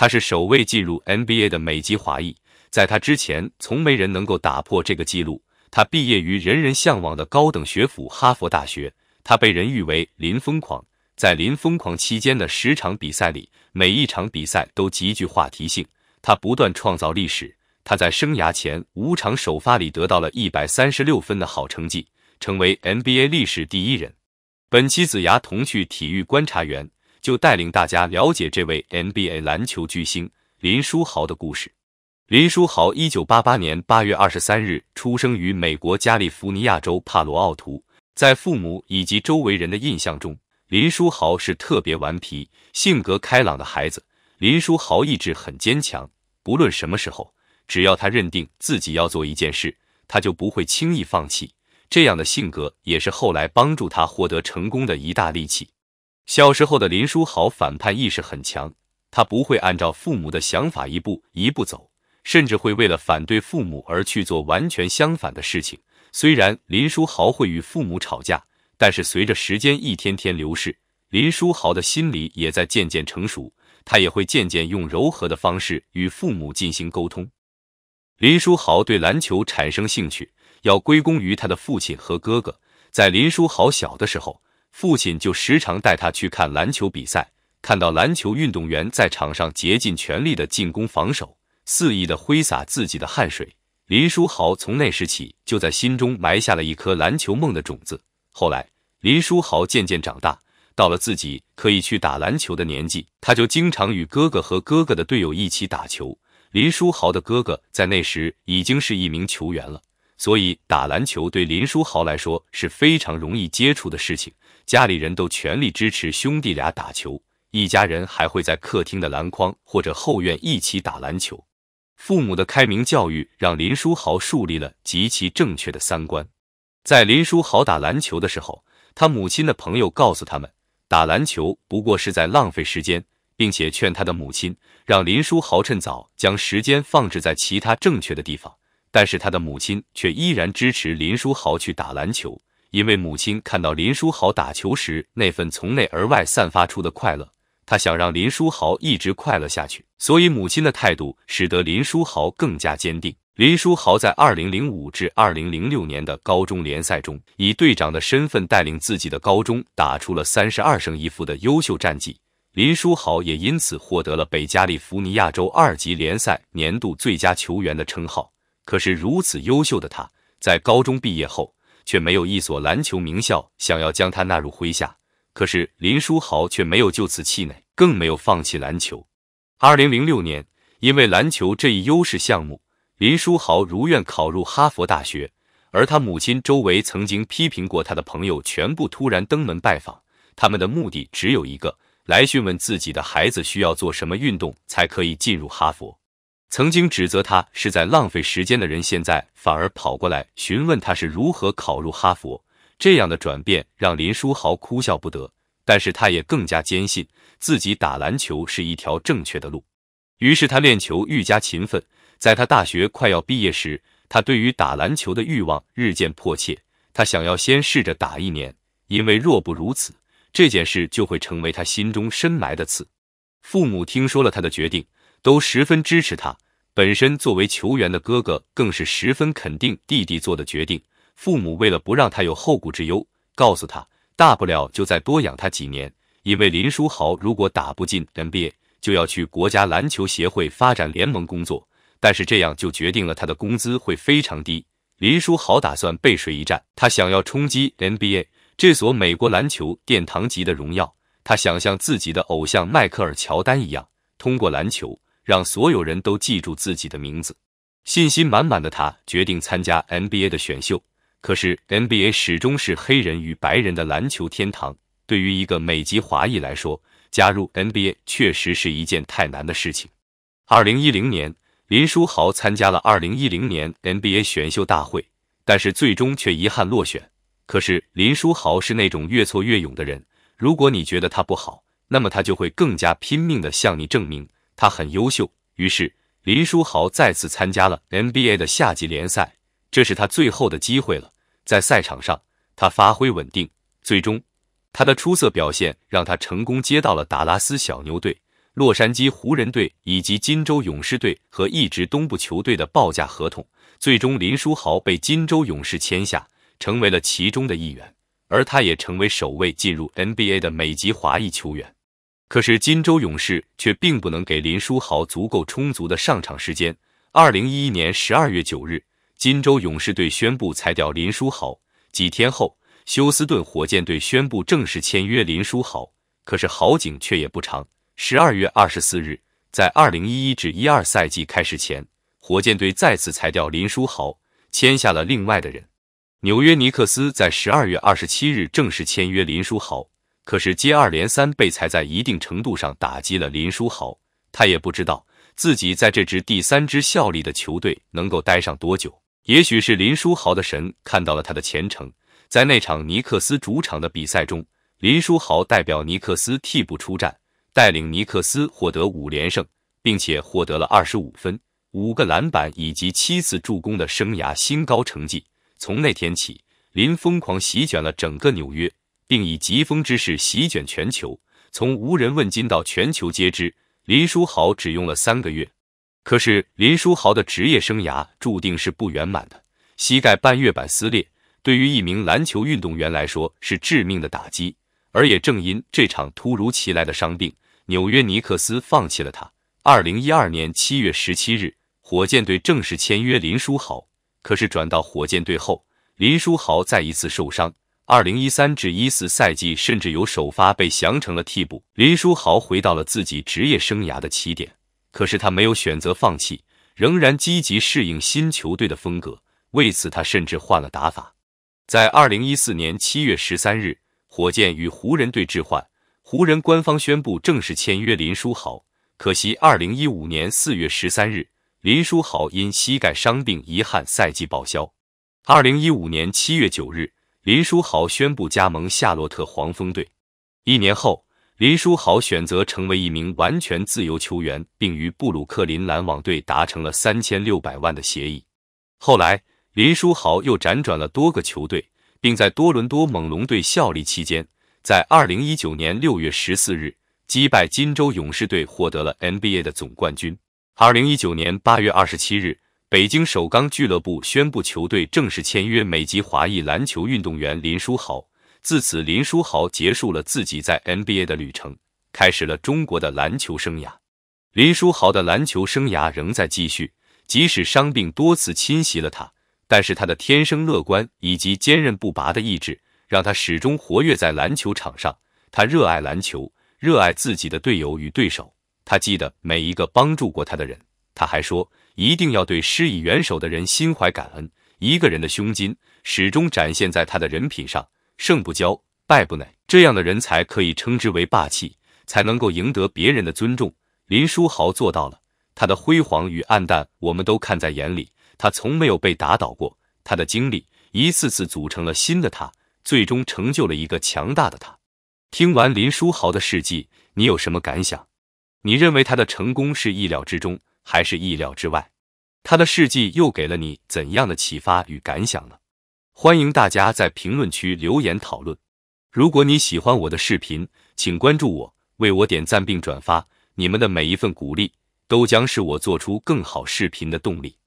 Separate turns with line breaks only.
他是首位进入 NBA 的美籍华裔，在他之前，从没人能够打破这个记录。他毕业于人人向往的高等学府哈佛大学。他被人誉为“林疯狂”。在“林疯狂”期间的十场比赛里，每一场比赛都极具话题性。他不断创造历史。他在生涯前五场首发里得到了一百三十六分的好成绩，成为 NBA 历史第一人。本期子牙同趣体育观察员。就带领大家了解这位 NBA 篮球巨星林书豪的故事。林书豪1988年8月23日出生于美国加利福尼亚州帕罗奥图。在父母以及周围人的印象中，林书豪是特别顽皮、性格开朗的孩子。林书豪意志很坚强，不论什么时候，只要他认定自己要做一件事，他就不会轻易放弃。这样的性格也是后来帮助他获得成功的一大利器。小时候的林书豪反叛意识很强，他不会按照父母的想法一步一步走，甚至会为了反对父母而去做完全相反的事情。虽然林书豪会与父母吵架，但是随着时间一天天流逝，林书豪的心理也在渐渐成熟，他也会渐渐用柔和的方式与父母进行沟通。林书豪对篮球产生兴趣，要归功于他的父亲和哥哥。在林书豪小的时候。父亲就时常带他去看篮球比赛，看到篮球运动员在场上竭尽全力的进攻、防守，肆意的挥洒自己的汗水。林书豪从那时起就在心中埋下了一颗篮球梦的种子。后来，林书豪渐渐长大，到了自己可以去打篮球的年纪，他就经常与哥哥和哥哥的队友一起打球。林书豪的哥哥在那时已经是一名球员了，所以打篮球对林书豪来说是非常容易接触的事情。家里人都全力支持兄弟俩打球，一家人还会在客厅的篮筐或者后院一起打篮球。父母的开明教育让林书豪树立了极其正确的三观。在林书豪打篮球的时候，他母亲的朋友告诉他们，打篮球不过是在浪费时间，并且劝他的母亲让林书豪趁早将时间放置在其他正确的地方。但是他的母亲却依然支持林书豪去打篮球。因为母亲看到林书豪打球时那份从内而外散发出的快乐，他想让林书豪一直快乐下去，所以母亲的态度使得林书豪更加坚定。林书豪在二零零五至二零零六年的高中联赛中，以队长的身份带领自己的高中打出了三十二胜一负的优秀战绩，林书豪也因此获得了北加利福尼亚州二级联赛年度最佳球员的称号。可是如此优秀的他，在高中毕业后。却没有一所篮球名校想要将他纳入麾下，可是林书豪却没有就此气馁，更没有放弃篮球。二零零六年，因为篮球这一优势项目，林书豪如愿考入哈佛大学。而他母亲周围曾经批评过他的朋友，全部突然登门拜访，他们的目的只有一个：来询问自己的孩子需要做什么运动才可以进入哈佛。曾经指责他是在浪费时间的人，现在反而跑过来询问他是如何考入哈佛。这样的转变让林书豪哭笑不得，但是他也更加坚信自己打篮球是一条正确的路。于是他练球愈加勤奋。在他大学快要毕业时，他对于打篮球的欲望日渐迫切。他想要先试着打一年，因为若不如此，这件事就会成为他心中深埋的刺。父母听说了他的决定。都十分支持他。本身作为球员的哥哥更是十分肯定弟弟做的决定。父母为了不让他有后顾之忧，告诉他大不了就再多养他几年。因为林书豪如果打不进 NBA，就要去国家篮球协会发展联盟工作，但是这样就决定了他的工资会非常低。林书豪打算背水一战，他想要冲击 NBA 这所美国篮球殿堂级的荣耀。他想像自己的偶像迈克尔·乔丹一样，通过篮球。让所有人都记住自己的名字，信心满满的他决定参加 NBA 的选秀。可是 NBA 始终是黑人与白人的篮球天堂，对于一个美籍华裔来说，加入 NBA 确实是一件太难的事情。二零一零年，林书豪参加了二零一零年 NBA 选秀大会，但是最终却遗憾落选。可是林书豪是那种越挫越勇的人，如果你觉得他不好，那么他就会更加拼命的向你证明。他很优秀，于是林书豪再次参加了 NBA 的夏季联赛，这是他最后的机会了。在赛场上，他发挥稳定，最终他的出色表现让他成功接到了达拉斯小牛队、洛杉矶湖人队以及金州勇士队和一支东部球队的报价合同。最终，林书豪被金州勇士签下，成为了其中的一员，而他也成为首位进入 NBA 的美籍华裔球员。可是金州勇士却并不能给林书豪足够充足的上场时间。二零一一年十二月九日，金州勇士队宣布裁掉林书豪。几天后，休斯顿火箭队宣布正式签约林书豪。可是好景却也不长。十二月二十四日，在二零一一至一二赛季开始前，火箭队再次裁掉林书豪，签下了另外的人。纽约尼克斯在十二月二十七日正式签约林书豪。可是接二连三被裁，在一定程度上打击了林书豪。他也不知道自己在这支第三支效力的球队能够待上多久。也许是林书豪的神看到了他的前程，在那场尼克斯主场的比赛中，林书豪代表尼克斯替补出战，带领尼克斯获得五连胜，并且获得了二十五分、五个篮板以及七次助攻的生涯新高成绩。从那天起，林疯狂席卷了整个纽约。并以疾风之势席卷全球，从无人问津到全球皆知，林书豪只用了三个月。可是，林书豪的职业生涯注定是不圆满的。膝盖半月板撕裂，对于一名篮球运动员来说是致命的打击。而也正因这场突如其来的伤病，纽约尼克斯放弃了他。二零一二年七月十七日，火箭队正式签约林书豪。可是，转到火箭队后，林书豪再一次受伤。二零一三至一四赛季，甚至有首发被降成了替补。林书豪回到了自己职业生涯的起点，可是他没有选择放弃，仍然积极适应新球队的风格。为此，他甚至换了打法。在二零一四年七月十三日，火箭与湖人队置换，湖人官方宣布正式签约林书豪。可惜，二零一五年四月十三日，林书豪因膝盖伤病遗憾赛季报销。二零一五年七月九日。林书豪宣布加盟夏洛特黄蜂队。一年后，林书豪选择成为一名完全自由球员，并与布鲁克林篮网队达成了三千六百万的协议。后来，林书豪又辗转了多个球队，并在多伦多猛龙队效力期间，在二零一九年六月十四日击败金州勇士队，获得了 NBA 的总冠军。二零一九年八月二十七日。北京首钢俱乐部宣布，球队正式签约美籍华裔篮球运动员林书豪。自此，林书豪结束了自己在 NBA 的旅程，开始了中国的篮球生涯。林书豪的篮球生涯仍在继续，即使伤病多次侵袭了他，但是他的天生乐观以及坚韧不拔的意志，让他始终活跃在篮球场上。他热爱篮球，热爱自己的队友与对手。他记得每一个帮助过他的人。他还说。一定要对施以援手的人心怀感恩。一个人的胸襟始终展现在他的人品上，胜不骄，败不馁，这样的人才可以称之为霸气，才能够赢得别人的尊重。林书豪做到了，他的辉煌与黯淡我们都看在眼里，他从没有被打倒过，他的经历一次次组成了新的他，最终成就了一个强大的他。听完林书豪的事迹，你有什么感想？你认为他的成功是意料之中？还是意料之外，他的事迹又给了你怎样的启发与感想呢？欢迎大家在评论区留言讨论。如果你喜欢我的视频，请关注我，为我点赞并转发，你们的每一份鼓励都将是我做出更好视频的动力。